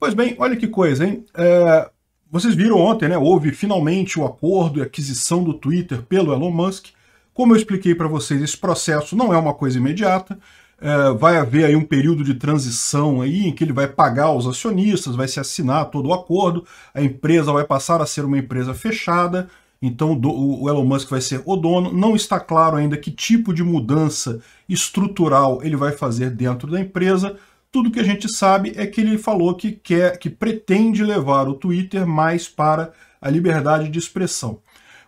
Pois bem, olha que coisa, hein? É, vocês viram ontem, né? Houve finalmente o acordo e aquisição do Twitter pelo Elon Musk. Como eu expliquei para vocês, esse processo não é uma coisa imediata. É, vai haver aí um período de transição aí em que ele vai pagar os acionistas, vai se assinar todo o acordo, a empresa vai passar a ser uma empresa fechada, então o Elon Musk vai ser o dono. Não está claro ainda que tipo de mudança estrutural ele vai fazer dentro da empresa, tudo que a gente sabe é que ele falou que quer, que pretende levar o Twitter mais para a liberdade de expressão.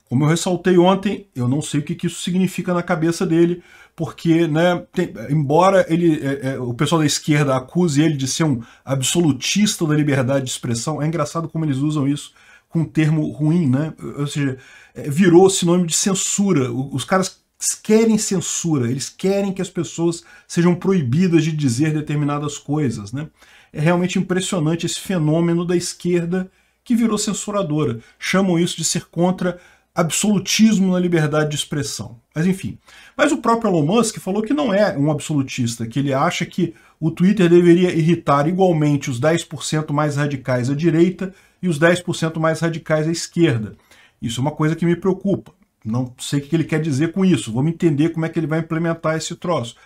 Como eu ressaltei ontem, eu não sei o que, isso significa na cabeça dele, porque, né, tem, embora ele, é, é, o pessoal da esquerda acuse ele de ser um absolutista da liberdade de expressão, é engraçado como eles usam isso com um termo ruim, né? Ou seja, é, virou sinônimo de censura. Os caras querem censura, eles querem que as pessoas sejam proibidas de dizer determinadas coisas. Né? É realmente impressionante esse fenômeno da esquerda que virou censuradora. Chamam isso de ser contra absolutismo na liberdade de expressão. Mas enfim. Mas o próprio Elon Musk falou que não é um absolutista, que ele acha que o Twitter deveria irritar igualmente os 10% mais radicais à direita e os 10% mais radicais à esquerda. Isso é uma coisa que me preocupa não sei o que ele quer dizer com isso, vamos entender como é que ele vai implementar esse troço.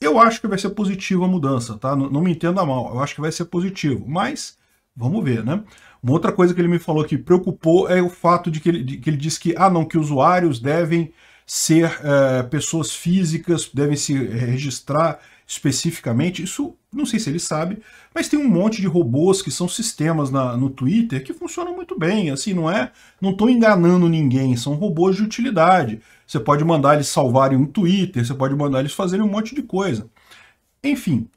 Eu acho que vai ser positiva a mudança, tá? Não, não, me entenda mal, eu acho que vai ser positivo, mas vamos ver, né? Uma outra coisa que ele me falou que preocupou é o fato de que ele, de, que ele disse que, ah não, que usuários devem ser é, pessoas físicas, devem se eh, registrar especificamente, isso não sei se ele sabe, mas tem um monte de robôs que são sistemas na, no Twitter que funcionam muito bem, assim, não é? Não estou enganando ninguém, são robôs de utilidade. Você pode mandar eles salvarem um Twitter, você pode mandar eles fazerem um monte de coisa. Enfim,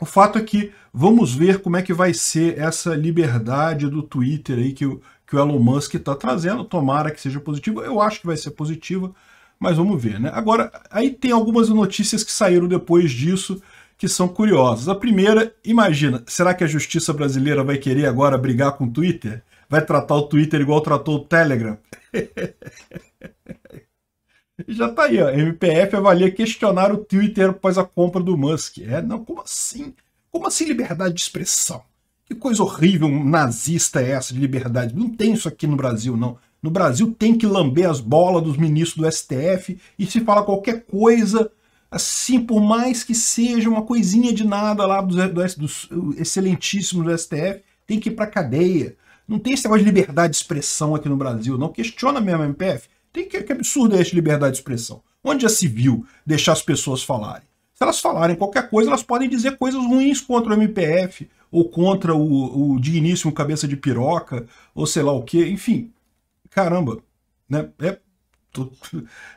o fato é que vamos ver como é que vai ser essa liberdade do Twitter aí que que o Elon Musk está trazendo. Tomara que seja positiva. Eu acho que vai ser positiva mas vamos ver, né? Agora, aí tem algumas notícias que saíram depois disso que são curiosas. A primeira, imagina, será que a justiça brasileira vai querer agora brigar com o Twitter? Vai tratar o Twitter igual tratou o Telegram? Já tá aí, ó. MPF avalia questionar o Twitter após a compra do Musk. É, não, como assim? Como assim liberdade de expressão? Que coisa horrível nazista é essa de liberdade? Não tem isso aqui no Brasil, não no Brasil tem que lamber as bolas dos ministros do STF e se fala qualquer coisa, assim, por mais que seja uma coisinha de nada lá dos, excelentíssimos do STF, tem que ir pra cadeia. Não tem esse negócio de liberdade de expressão aqui no Brasil, não. Questiona mesmo a MPF. Tem que, que absurdo é esse de liberdade de expressão? Onde já se viu deixar as pessoas falarem? Se elas falarem qualquer coisa, elas podem dizer coisas ruins contra o MPF, ou contra o, o digníssimo cabeça de piroca, ou sei lá o que, enfim caramba, né? É,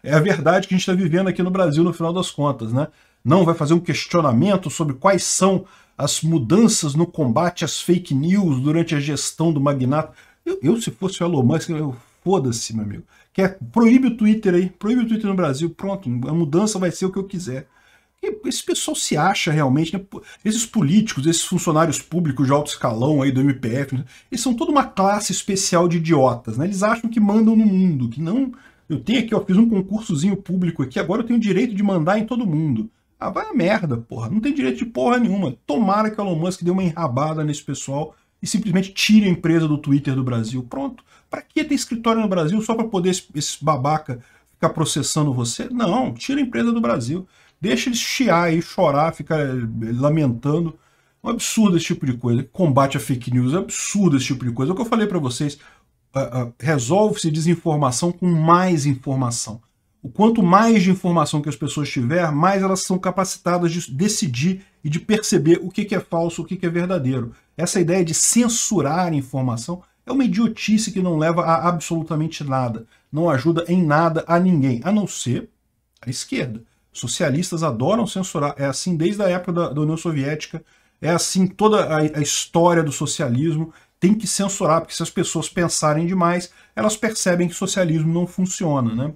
é a verdade que a gente está vivendo aqui no Brasil no final das contas, né? Não vai fazer um questionamento sobre quais são as mudanças no combate às fake news durante a gestão do magnata. Eu, eu se fosse o Elon Musk, eu foda-se, meu amigo. Quer, proíbe o Twitter aí, proíbe o Twitter no Brasil, pronto, a mudança vai ser o que eu quiser esse pessoal se acha realmente, né? esses políticos, esses funcionários públicos de alto escalão aí do MPF, né? eles são toda uma classe especial de idiotas, né? Eles acham que mandam no mundo, que não. Eu tenho aqui, ó, fiz um concursozinho público aqui, agora eu tenho direito de mandar em todo mundo. Ah, vai a merda, porra. Não tem direito de porra nenhuma. Tomara que o Elon Musk dê uma enrabada nesse pessoal e simplesmente tire a empresa do Twitter do Brasil. Pronto. Para que ter escritório no Brasil só para poder esse, esse babaca ficar processando você? Não, tira a empresa do Brasil. Deixa eles chiar e chorar, ficar eh, lamentando. Um absurdo esse tipo de coisa. Combate a fake news, é absurdo esse tipo de coisa. É o que eu falei para vocês. Uh, uh, Resolve-se desinformação com mais informação. O quanto mais de informação que as pessoas tiver, mais elas são capacitadas de decidir e de perceber o que, que é falso, o que, que é verdadeiro. Essa ideia de censurar informação é uma idiotice que não leva a absolutamente nada. Não ajuda em nada a ninguém, a não ser a esquerda. Socialistas adoram censurar. É assim desde a época da, da União Soviética. É assim toda a, a história do socialismo. Tem que censurar, porque se as pessoas pensarem demais, elas percebem que o socialismo não funciona, né?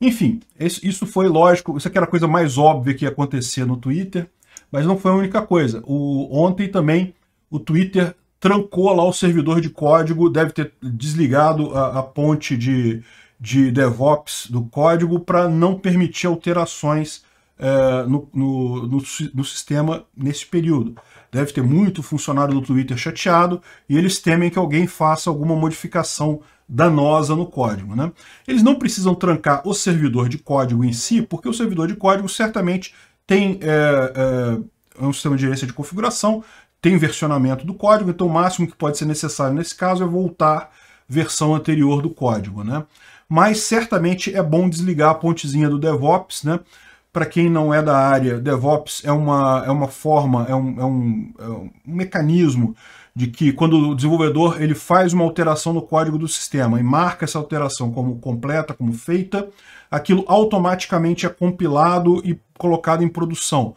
Enfim, isso foi lógico, isso aqui era a coisa mais óbvia que acontecer no Twitter, mas não foi a única coisa. O, ontem também o Twitter trancou lá o servidor de código, deve ter desligado a, a ponte de, de DevOps do código para não permitir alterações é, no, no, no, no, sistema nesse período. Deve ter muito funcionário do Twitter chateado e eles temem que alguém faça alguma modificação danosa no código. Né? Eles não precisam trancar o servidor de código em si, porque o servidor de código certamente tem é, é, é um sistema de gerência de configuração, tem versionamento do código, então o máximo que pode ser necessário nesse caso é voltar versão anterior do código. Né? mas certamente é bom desligar a pontezinha do DevOps, né? Para quem não é da área, DevOps é uma, é uma forma, é um, é, um, é um mecanismo de que quando o desenvolvedor ele faz uma alteração no código do sistema e marca essa alteração como completa, como feita, aquilo automaticamente é compilado e colocado em produção.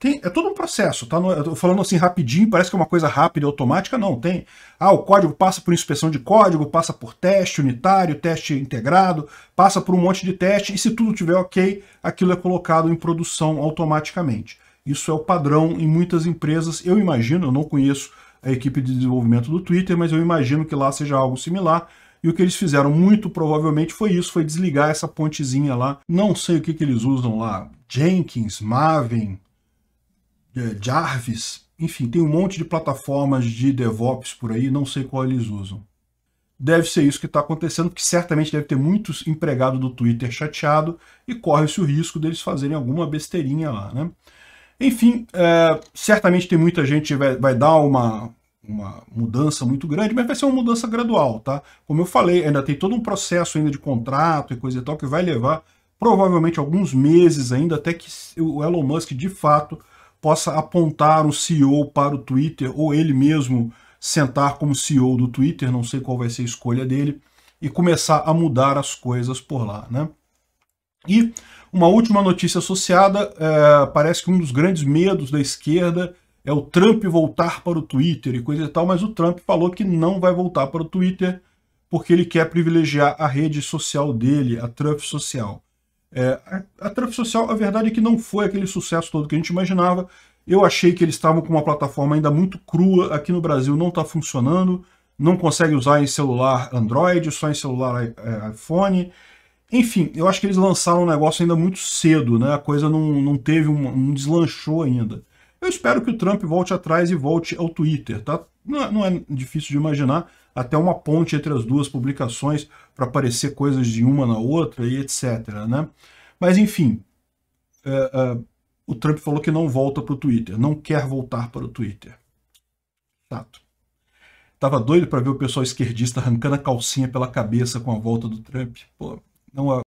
Tem, é todo um processo, tá? No, é, eu tô falando assim rapidinho, parece que é uma coisa rápida e automática, não, tem. Ah, o código passa por inspeção de código, passa por teste unitário, teste integrado, passa por um monte de teste, e se tudo tiver ok, aquilo é colocado em produção automaticamente. Isso é o padrão em muitas empresas, eu imagino, eu não conheço a equipe de desenvolvimento do Twitter, mas eu imagino que lá seja algo similar, e o que eles fizeram muito provavelmente foi isso, foi desligar essa pontezinha lá. Não sei o que, que eles usam lá, Jenkins, Maven, é, Jarvis, enfim, tem um monte de plataformas de DevOps por aí, não sei qual eles usam. Deve ser isso que está acontecendo, porque certamente deve ter muitos empregados do Twitter chateado e corre-se o risco deles fazerem alguma besteirinha lá, né? Enfim, é, certamente tem muita gente vai, vai dar uma, uma mudança muito grande, mas vai ser uma mudança gradual, tá? Como eu falei, ainda tem todo um processo ainda de contrato e coisa e tal que vai levar provavelmente alguns meses ainda até que o Elon Musk de fato possa apontar o CEO para o Twitter ou ele mesmo sentar como CEO do Twitter, não sei qual vai ser a escolha dele, e começar a mudar as coisas por lá. Né? E uma última notícia associada, é, parece que um dos grandes medos da esquerda é o Trump voltar para o Twitter e coisa e tal, mas o Trump falou que não vai voltar para o Twitter porque ele quer privilegiar a rede social dele, a Trump social. É, a, a Social, a verdade é que não foi aquele sucesso todo que a gente imaginava. Eu achei que eles estavam com uma plataforma ainda muito crua, aqui no Brasil não está funcionando, não consegue usar em celular Android, só em celular é, iPhone. Enfim, eu acho que eles lançaram o um negócio ainda muito cedo, né? A coisa não, não teve um, um deslanchou ainda. Eu espero que o Trump volte atrás e volte ao Twitter, tá? Não, é, não é difícil de imaginar até uma ponte entre as duas publicações para aparecer coisas de uma na outra e etc. Né? Mas enfim, é, é, o Trump falou que não volta para o Twitter, não quer voltar para o Twitter. Tato. Tava doido para ver o pessoal esquerdista arrancando a calcinha pela cabeça com a volta do Trump. Pô, não é